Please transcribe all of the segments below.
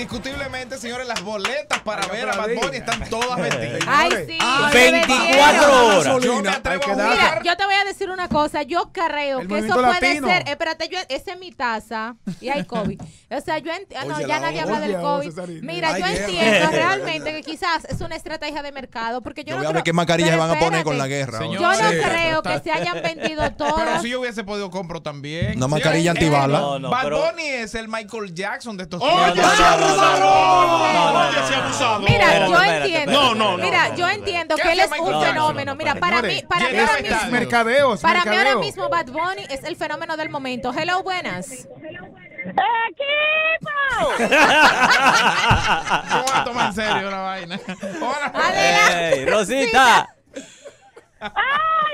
indiscutiblemente, señores, las boletas para ver a Bad están todas vendidas. Ay, sí. 24 ah, horas. Yo, Mira, yo te voy a decir una cosa. Yo creo que eso puede ser. Espérate, esa es mi taza y hay COVID. O sea, yo entiendo. Ah, no, ya nadie habla del COVID. Mira, yo entiendo realmente que quizás es una estrategia de mercado. Porque yo, no creo, a ver qué mascarillas van a poner con la guerra. yo no creo que se hayan vendido todas. Pero si yo hubiese podido compro también. Una mascarilla antibala. Bad es el Michael Jackson de estos tiempos. Mira, yo entiendo. No, no, no. Mira, yo entiendo que él es un fenómeno. Mira, para mí, para mí ahora mismo. Mercadeos, para mí ahora mismo Bad Bunny es el fenómeno del momento. Hello, buenas. ¡Equipo! voy a tomar en serio una vaina. Hola. Rosita. ¡Ay!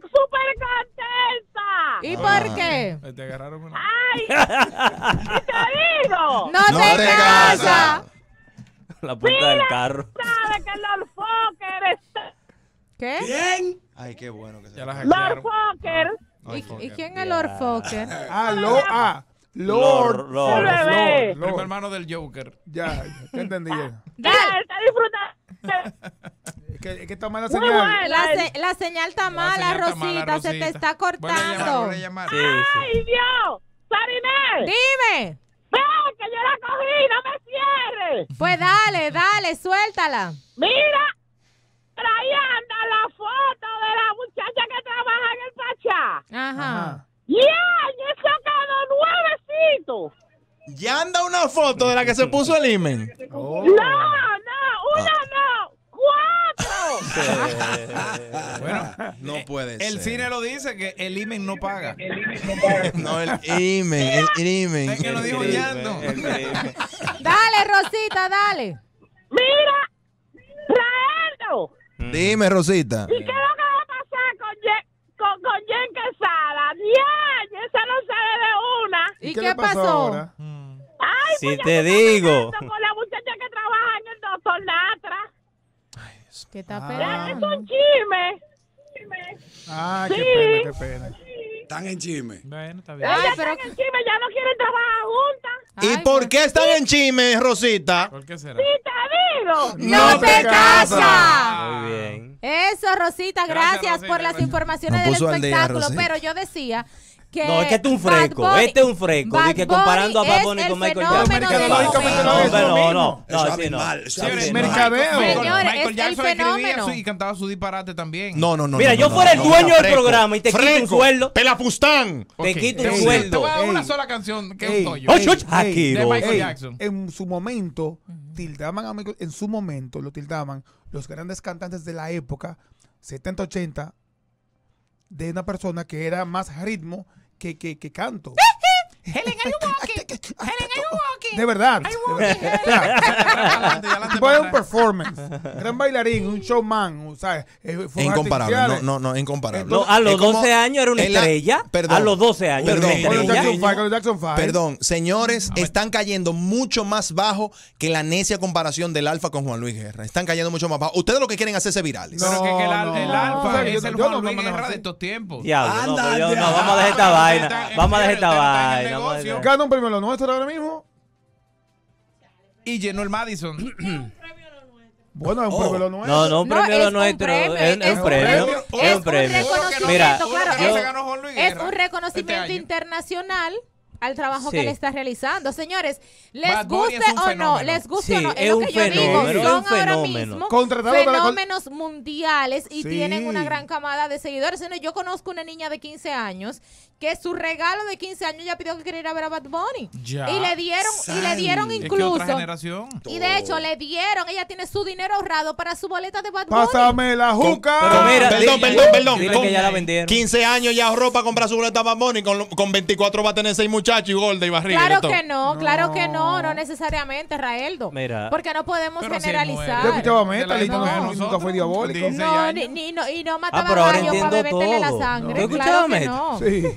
¡Súper contenta! ¿Y por ah, qué? Te agarraron ah, ¿Qué ¡No, te, La punta del carro. que ¿Qué? ¿Quién? Ay, qué bueno Lord Fokker. ¿Y, quién es Lord Fokker? Ah, Lord, ah, Lord, Lord, hermano del Joker. Ya, ya entendí. ya. está disfrutando. está la, señal está mala, Rosita, Se te está cortando. ¡Ay, Dios! Dime. ¡Veo que yo la cogí, no me cierres. Pues dale, dale, suéltala. Mira, ahí anda la foto de la muchacha que trabaja en el Pachá. Ajá. Y eso he sacado nuevecitos. Ya anda una foto de la que se puso el imen. No, no, una no bueno, no eh, puede ser. El cine lo dice que el IMEN no paga. no el IMEN, el IMEN. Es que lo dijo Yando. Dale, Rosita, dale. Mira, Raeldo. Mm. Dime, Rosita. ¿Y qué es lo que va a pasar con Jen, con, con Jen Esa no sabe de una. ¿Y, qué, pasó? Ay, si pues te digo. ¿Qué está ah. Es un chisme. Ah, sí. qué pena, qué pena. Están en chisme. Bueno, está bien. Ay, pero... Están en chisme, ya no quieren trabajar juntas. ¿Y por, pues, qué están en chisme, Rosita? ¿Por qué será? Sí, te ¡No, no te casas! Casa. Muy bien. Eso, Rosita, gracias, por las informaciones del espectáculo. pero yo decía no, es que este es un fresco. Este es un fresco. y que comparando a Bad y con Michael Jackson. No, no, no. No, así no. Señores, mercadeo. Michael Jackson escribía y cantaba su disparate también. No, no, no. Mira, yo fuera el dueño del programa y te quito un sueldo. Te quito el sueldo. Te voy a dar una sola canción que es ¡Oh, De Michael Jackson. En su momento, tildaban en su momento lo tildaban los grandes cantantes de la época, 70, 80, de una persona que era más ritmo que, que, que canto. Helen, are you walking? Helen, are you walking? De verdad. Fue un performance. Gran bailarín, un showman. O eh, incomparable. No, no, no, incomparable. a los 12 años era una estrella. a los 12 años perdón, Perdón, señores, están cayendo mucho más bajo que la necia comparación del Alfa con Juan Luis Guerra. Están cayendo mucho más bajo. Ustedes lo que quieren hacerse virales. No, Pero que, el, Alfa es el Juan Luis Guerra de estos tiempos. vamos a dejar esta vaina. Vamos a dejar esta vaina. Gana un premio lo nuestro ahora mismo. Y llenó el Madison. Bueno, es un oh. premio lo nuestro. No, no, un premio no, lo nuestro. es, un premio. es, un Mira, es, un reconocimiento internacional al trabajo que le está realizando. Señores, les guste o no, les guste o no, es, un lo que yo digo, son ahora mismo fenómenos mundiales y tienen una gran camada de seguidores. Yo conozco una niña de 15 años que su regalo de 15 años ya pidió que quería ir a ver a Bad Bunny. Y le dieron, y le dieron incluso. Y de hecho le dieron, ella tiene su dinero ahorrado para su boleta de Bad Bunny. Pásame la juca. perdón, perdón, perdón, 15 años ya ahorró para comprar su boleta de Bad Bunny, con, con 24 va a tener 6 muchachos y gorda y barriga. Claro que no, claro que no, no necesariamente, Raeldo. Mira. Porque no podemos generalizar. Yo escuchaba y no, nunca fue diabólico. No, ni, no, y no ah, mataba a para beberle la sangre. escuchaba claro que no.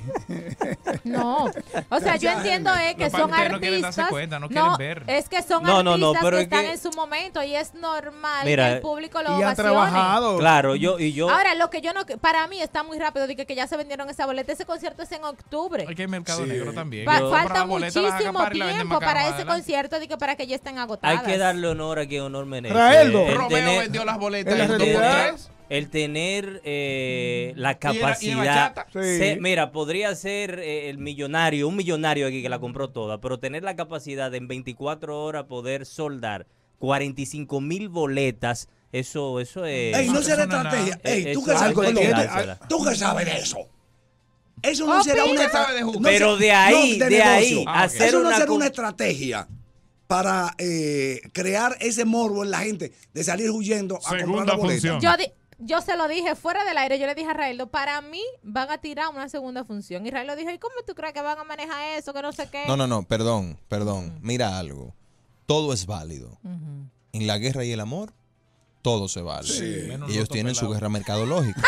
No, o sea, yo entiendo eh, que son artistas. No no, Es que son artistas que están en su momento y es normal que el público lo y ha trabajado. Claro, yo y yo. Ahora, lo que yo no. Para mí está muy rápido, dije que ya se vendieron esa boleta. Ese concierto es en octubre. Hay que mercado negro también. falta muchísimo tiempo para ese concierto, para que ya estén agotadas. Hay que darle honor a que honor merece. Raeldo. Romeo vendió las boletas el tener eh, mm. la capacidad. mira, podría ser eh, el millonario, un millonario aquí que la compró toda, pero tener la capacidad de en 24 horas poder soldar 45 mil boletas. Eso, eso es. Ey, no será estrategia. Ey, tú que sabes, tú de eso. Eso no será una estrategia. Pero de ahí, de, ahí, ah, hacer eso no será una estrategia para eh, crear ese morbo en la gente de salir huyendo a comprar la boleta yo se lo dije fuera del aire, yo le dije a Raeldo, para mí van a tirar una segunda función. Y Railo dijo, ¿y cómo tú crees que van a manejar eso? Que no sé qué. No, no, no, perdón, perdón. Mira algo. Todo es válido. En la guerra y el amor, todo se vale. Ellos tienen su guerra mercadológica.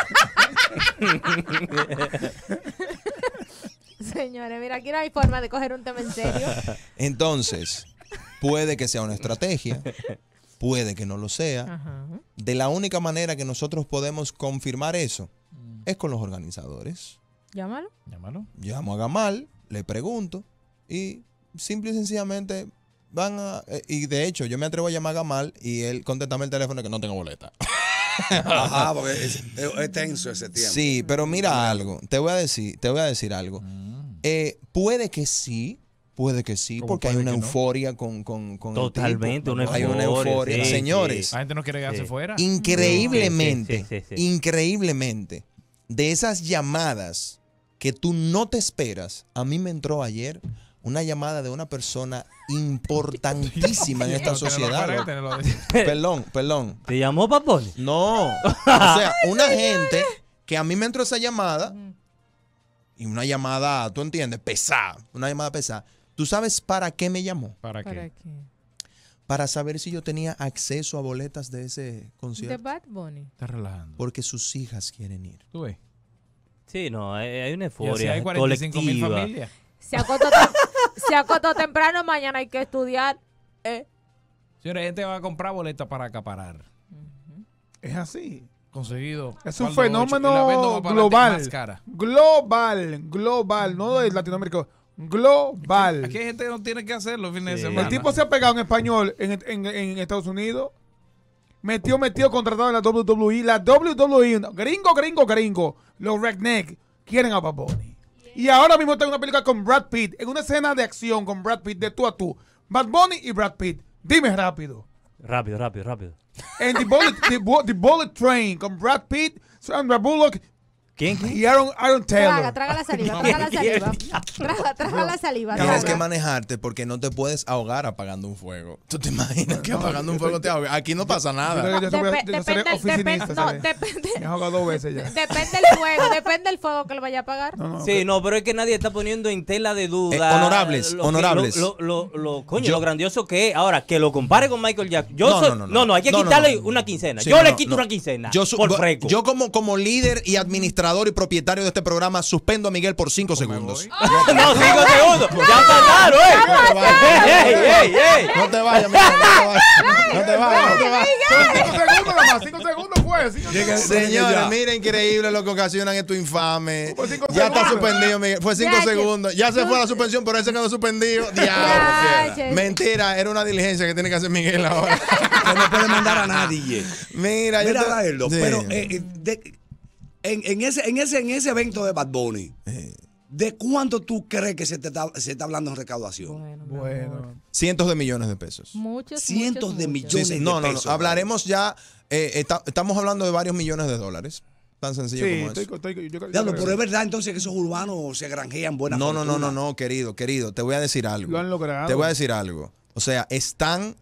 Señores, mira, aquí no hay forma de coger un tema en serio. Entonces, puede que sea una estrategia, puede que no lo sea. De la única manera que nosotros podemos confirmar eso mm. es con los organizadores. Llámalo. Llámalo. Llamo a Gamal, le pregunto y simple y sencillamente van a... Eh, y de hecho, yo me atrevo a llamar a Gamal y él contestame el teléfono que no tengo boleta. Ajá, porque es, tenso ese tiempo. Sí, pero mira algo. Te voy a decir, te voy a decir algo. Mm. Eh, puede que sí, Puede que sí, porque hay una euforia con, con, con, Totalmente, el tipo. Hay una euforia. Señores. La gente no quiere quedarse fuera. Increíblemente, increíblemente, de esas llamadas que tú no te esperas, a mí me entró ayer una llamada de una persona importantísima en esta sociedad. perdón, perdón. ¿Te llamó Papoli? No. O sea, una gente que a mí me entró esa llamada y una llamada, tú entiendes, pesada, una llamada pesada ¿Tú sabes para qué me llamó? ¿Para qué? ¿Para, saber si yo tenía acceso a boletas de ese concierto. De Bad Bunny. Está relajando. Porque sus hijas quieren ir. ¿Tú ves? Sí, no, hay, una euforia colectiva. Familias. Se acostó, temprano, mañana hay que estudiar. Eh. hay gente va a comprar boletas para acaparar. Es así conseguido. Es un fenómeno global. Global, global, no de Latinoamérica global. Aquí, hay gente que no tiene que hacerlo El tipo se ha pegado en español en, en, Estados Unidos. Metió, metido, contratado en la WWE. La WWE, gringo, gringo, gringo. Los redneck quieren a Baboni. Y ahora mismo tengo una película con Brad Pitt, en una escena de acción con Brad Pitt de tú a tú. Bad Bunny y Brad Pitt. Dime rápido. Rápido, rápido, rápido. En the bullet, bullet, Train con Brad Pitt, Sandra Bullock ¿Quién? Y Aaron, Aaron Taylor. Traga, traga la saliva, traga la saliva. Traga, la saliva. Tienes que manejarte porque no te puedes ahogar apagando un fuego. ¿Tú te imaginas que apagando un fuego te ahogas? Aquí no pasa nada. depende, oficinista, no, depende- Me veces ya. Depende del fuego, depende el fuego que lo vaya a apagar Sí, no, pero es que nadie está poniendo en tela de duda. honorables, eh, honorables. Lo, coño, lo grandioso que es. Ahora, que lo compare con Michael Jackson. No, no, no, hay que quitarle una quincena. yo le quito una quincena. por yo como, como líder y administrador y propietario de este programa, suspendo a Miguel por cinco segundos. no, no, cinco segundos. Ya pasaron, eh. No te vayas, Miguel. No te vayas, no te vayas. Cinco segundos nomás, cinco segundos fue. Pues, Señores, mira, increíble lo que ocasionan estos infame Ya está suspendido, Miguel. Fue cinco segundos. Ya se fue la suspensión, pero ese quedó suspendido. Diablo. Mentira, era una diligencia que tiene que hacer Miguel ahora. Que no puede mandar a nadie. Mira, yo. Mira, pero eh, eh, en, ese, en, ese, en ese evento de Bad Bunny, ¿de cuánto tú crees que se, está, hablando en recaudación? Bueno, Cientos de millones de pesos. Cientos de millones de pesos. No, no, hablaremos ya, eh, estamos hablando de varios millones de dólares. Tan sencillo como es eso. pero es verdad entonces que esos urbanos se granjean buenas No, no, no, no, no, querido, querido, te voy a decir algo. Te voy a decir algo. O sea, están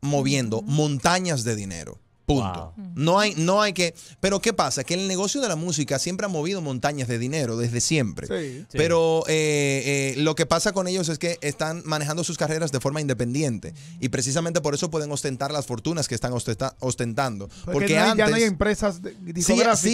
moviendo montañas de dinero. Punto. Mm. No, hay, no hay que. Pero ¿qué pasa? Que el negocio de la música siempre ha movido montañas de dinero desde siempre. Pero eh, eh, lo que pasa con ellos es que están manejando sus carreras de forma independiente. Y precisamente por eso pueden ostentar las fortunas que están ostentando. Porque, hay, antes, ya no hay empresas Sí, las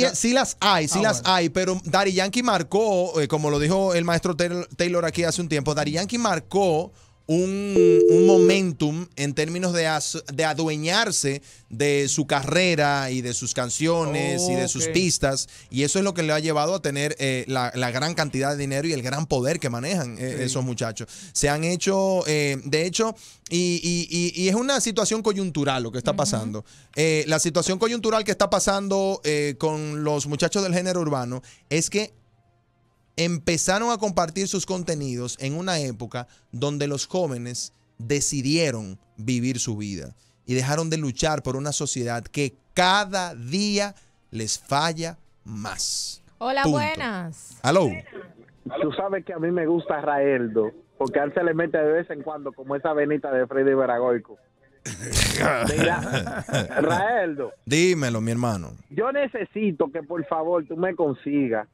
hay, sí ah, las hay. Pero Dari Yankee marcó, eh, como lo dijo el maestro Taylor aquí hace un tiempo, Dari Yankee marcó un, momentum en términos de, de, adueñarse de su carrera y de sus canciones y de oh, sus pistas. Y eso es lo que le ha llevado a tener eh, la, gran cantidad de dinero y el gran poder que manejan eh, esos muchachos. Se han hecho, eh, de hecho, y, es una situación coyuntural lo que está pasando. la situación coyuntural que está pasando con los muchachos del género urbano es que empezaron a compartir sus contenidos en una época donde los jóvenes decidieron vivir su vida y dejaron de luchar por una sociedad que cada día les falla más. Hola, buenas. Aló. Tú sabes que a mí me gusta Raeldo, porque a él se le mete de vez en cuando como esa venita de Freddy Veragoico. Raeldo. Dímelo, mi hermano. Yo necesito que por favor tú me consigas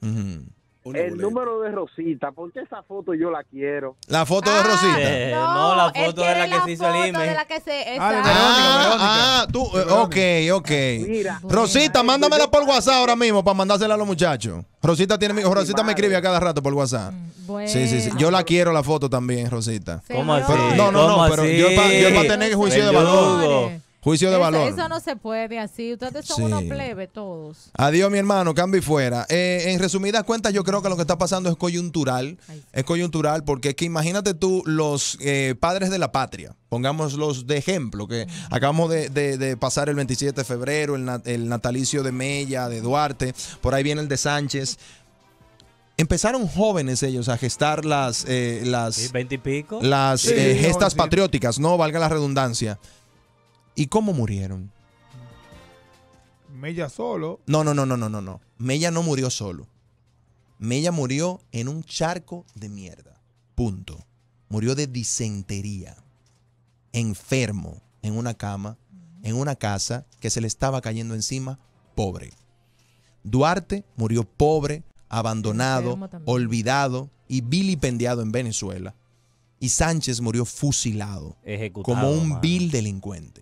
el número de Rosita, porque esa foto yo la quiero. ¿La foto de ah, Rosita? Eh, no, la foto de la, que se hizo el foto ah, ah, tú, eh, ok, ok. Rosita, mándamela por WhatsApp ahora mismo para mandársela a los muchachos. Rosita tiene mi, Rosita me escribe a cada rato por WhatsApp. Mm, sí, sí, sí. Yo la quiero la foto también, Rosita. ¿Cómo así? no, no, no, pero yo, para tener juicio de valor. Juicio de valor. Eso no se puede así. Ustedes son unos plebes todos. Adiós, mi hermano. Cambio fuera. Eh, en resumidas cuentas, yo creo que lo que está pasando es coyuntural. Es coyuntural porque es que imagínate tú los eh, padres de la patria. Pongámoslos de ejemplo, que acabamos de, pasar el 27 de febrero, el, natalicio de Mella, de Duarte, por ahí viene el de Sánchez. Empezaron jóvenes ellos a gestar las, eh, las, las gestas patrióticas, no valga la redundancia. ¿Y cómo murieron? Mella solo. No, no, no, no, no, no, no. Mella no murió solo. Mella murió en un charco de mierda. Punto. Murió de disentería. Enfermo en una cama, en una casa que se le estaba cayendo encima, pobre. Duarte murió pobre, abandonado, olvidado y vilipendiado en Venezuela. Y Sánchez murió fusilado como un vil delincuente.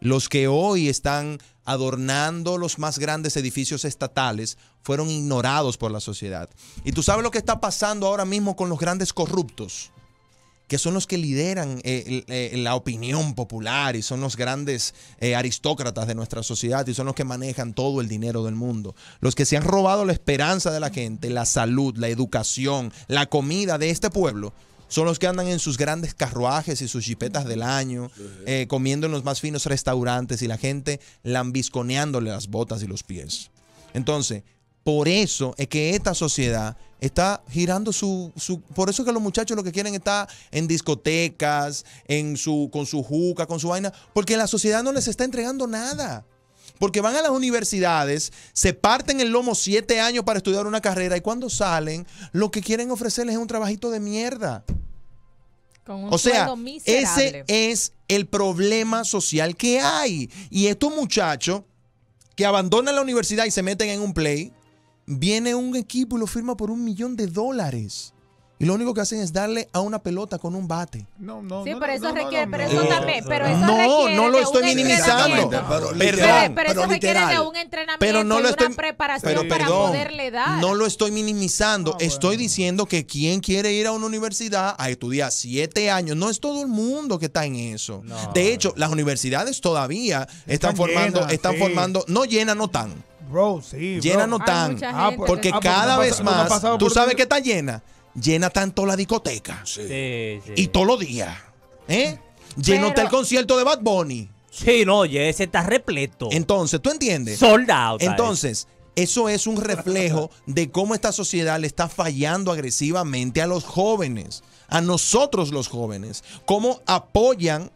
Los que hoy están adornando los más grandes edificios estatales fueron ignorados por la sociedad. Y tú sabes lo que está pasando ahora mismo con los grandes corruptos, que son los que lideran eh, eh, la opinión popular y son los grandes eh, aristócratas de nuestra sociedad y son los que manejan todo el dinero del mundo. Los que se han robado la esperanza de la gente, la salud, la educación, la comida de este pueblo son los que andan en sus grandes carruajes y sus chipetas del año, eh, comiendo en los más finos restaurantes y la gente lambisconeándole las botas y los pies. Entonces, por eso es que esta sociedad está girando su, Por eso es que los muchachos lo que quieren está en discotecas, en su, con su juca, con su vaina, porque la sociedad no les está entregando nada. Porque van a las universidades, se parten el lomo siete años para estudiar una carrera y cuando salen, lo que quieren ofrecerles es un trabajito de mierda. o sea, ese es el problema social que hay. Y estos muchachos que abandonan la universidad y se meten en un play, viene un equipo y lo firma por un millón de dólares. Y lo único que hacen es darle a una pelota con un bate. No, no, sí, pero eso requiere, pero eso también, No, no lo estoy minimizando. Pero, perdón, pero, eso requiere de un entrenamiento una preparación para poderle dar. No lo estoy minimizando. Ah, estoy diciendo que quien quiere ir a una universidad a estudiar siete años, no es todo el mundo que está en eso. de hecho, las universidades todavía están, formando, están formando, no llena no tan. Bro, sí. Llena no tan. Ah, porque cada vez más, tú sabes que está llena llena tanto la discoteca. Sí. Y todos los días. ¿Eh? Llenó el concierto de Bad Bunny. Sí, no, ese está repleto. Entonces, ¿tú entiendes? Sold out. Entonces, eso es un reflejo de cómo esta sociedad le está fallando agresivamente a los jóvenes, a nosotros los jóvenes, cómo apoyan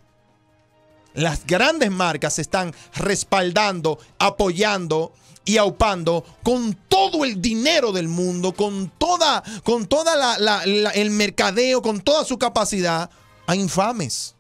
las grandes marcas se están respaldando, apoyando y aupando con todo el dinero del mundo, con toda, con toda la, el mercadeo, con toda su capacidad a infames.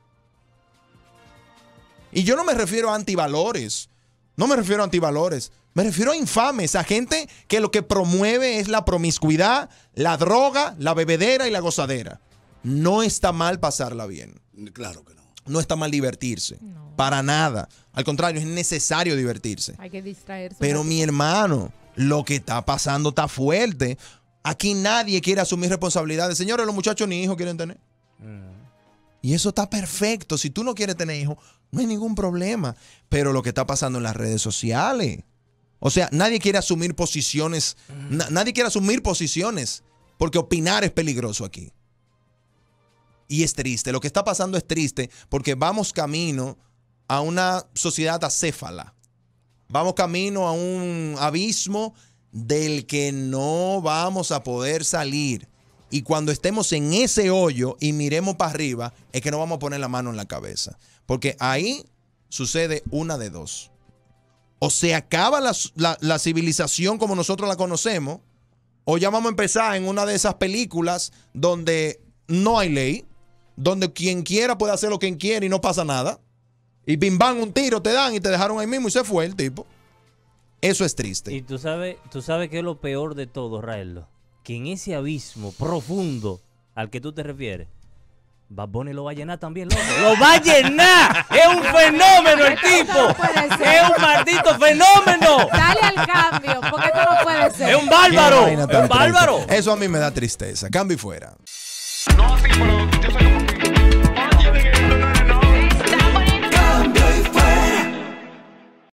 Y yo no me refiero a antivalores, no me refiero a antivalores, me refiero a infames, a gente que lo que promueve es la promiscuidad, la droga, la bebedera y la gozadera. No está mal pasarla bien. Claro que no no está mal divertirse. Para nada. Al contrario, es necesario divertirse. Hay que distraerse. Pero mi hermano, lo que está pasando está fuerte. Aquí nadie quiere asumir responsabilidades. Señores, los muchachos ni hijos quieren tener. Mm. Y eso está perfecto. Si tú no quieres tener hijos, no hay ningún problema. Pero lo que está pasando en las redes sociales. O sea, nadie quiere asumir posiciones. Mm. nadie quiere asumir posiciones. Porque opinar es peligroso aquí. Y es triste. Lo que está pasando es triste porque vamos camino a una sociedad acéfala. Vamos camino a un abismo del que no vamos a poder salir. Y cuando estemos en ese hoyo y miremos para arriba, es que no vamos a poner la mano en la cabeza. Porque ahí sucede una de dos. O se acaba la, civilización como nosotros la conocemos, o ya vamos a empezar en una de esas películas donde no hay ley, donde quien quiera puede hacer lo que quiere y no pasa nada. Y bim un tiro te dan y te dejaron ahí mismo y se fue el tipo. Eso es triste. Y tú sabes, tú sabes que es lo peor de todo, Rael Que en ese abismo profundo al que tú te refieres, Bad lo va a llenar también, ¡Lo va a llenar! ¡Es un fenómeno el tipo! ¡Es un maldito fenómeno! Dale al cambio, porque qué no puede ser. ¡Es un bárbaro! ¡Es un bárbaro! Eso a mí me da tristeza. Cambio y fuera. No, pero yo soy